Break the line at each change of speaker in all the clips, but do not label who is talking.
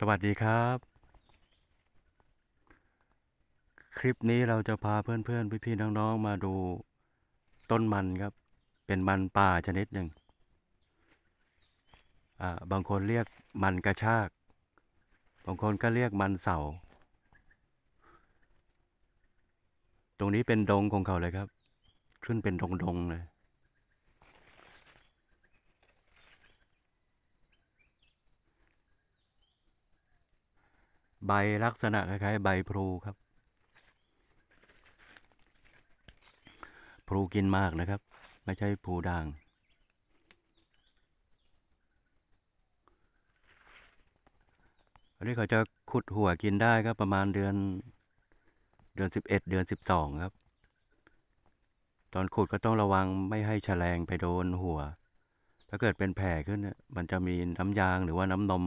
สวัสดีครับ คลิปนี้เราจะพาเพื่อน ๆ พี่ ๆ น้อง ๆ มาดูต้นมันครับ เป็นมันป่าชนิดหนึ่งบางคนเรียกมันกระชาก บางคนก็เรียกมันเสา ตรงนี้เป็นดงของเขาเลยครับ ขึ้นเป็นดงๆเลยใบลักษณะคล้ายๆใบพลูครับพลูกินมากนะครับ ไม่ใช่พลูด่าง อันนี้เขาจะขุดหัวกินได้ครับประมาณเดือน เดือนสิบเอ็ดเดือนสิบสองครับ ตอนขุดก็ต้องระวังไม่ให้แฉลงไปโดนหัว ถ้าเกิดเป็นแผลขึ้น มันจะมีน้ำยางหรือว่าน้ำนม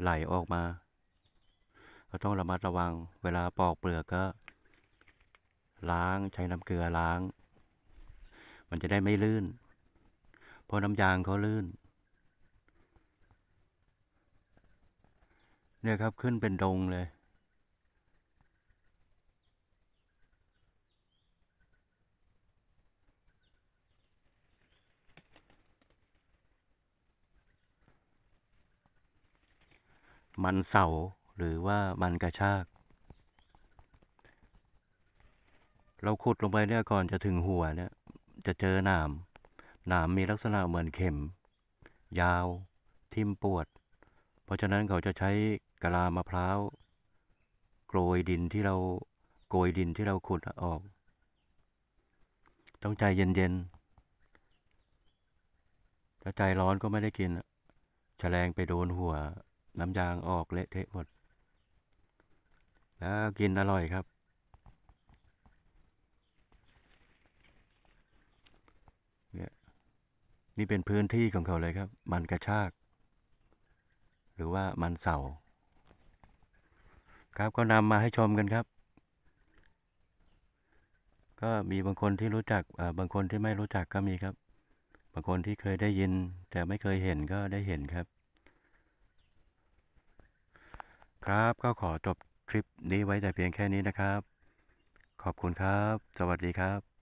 ไหลออกมา็ต้องระมัดระวังเวลาปอกเปลือกก็ ล้างใช้น้ำเกลือล้าง มันจะได้ไม่ลื่นเพราะน้ำยางเขาลื่น เนี่ยครับขึ้นเป็นดงเลย มันเสาหรือว่ามันกระชาก เราขุดลงไปเนี่ยก่อนจะถึงหัวเนี่ย จะเจอหนาม หนามมีลักษณะเหมือนเข็ม ยาวทิ่มปวด เพราะฉะนั้นเขาจะใช้กะลามะพร้าว โกรยดินที่เราโกยดินที่เราขุดออก ต้องใจเย็นๆ ถ้าใจร้อนก็ไม่ได้กินแฉลงไปโดนหัวน้ำยางออกเละเทะหมดแล้วกินอร่อยครับ เนี่ยนี่เป็นพื้นที่ของเขาเลยครับ มันกระชาก หรือว่ามันเสาครับก็นำมาให้ชมกันครับ ก็มีบางคนที่รู้จักบางคนที่ไม่รู้จักก็มีครับ บางคนที่เคยได้ยินแต่ไม่เคยเห็นก็ได้เห็นครับ ครับก็ขอจบคลิปนี้ไว้แต่เพียงแค่นี้นะครับ ขอบคุณครับ สวัสดีครับ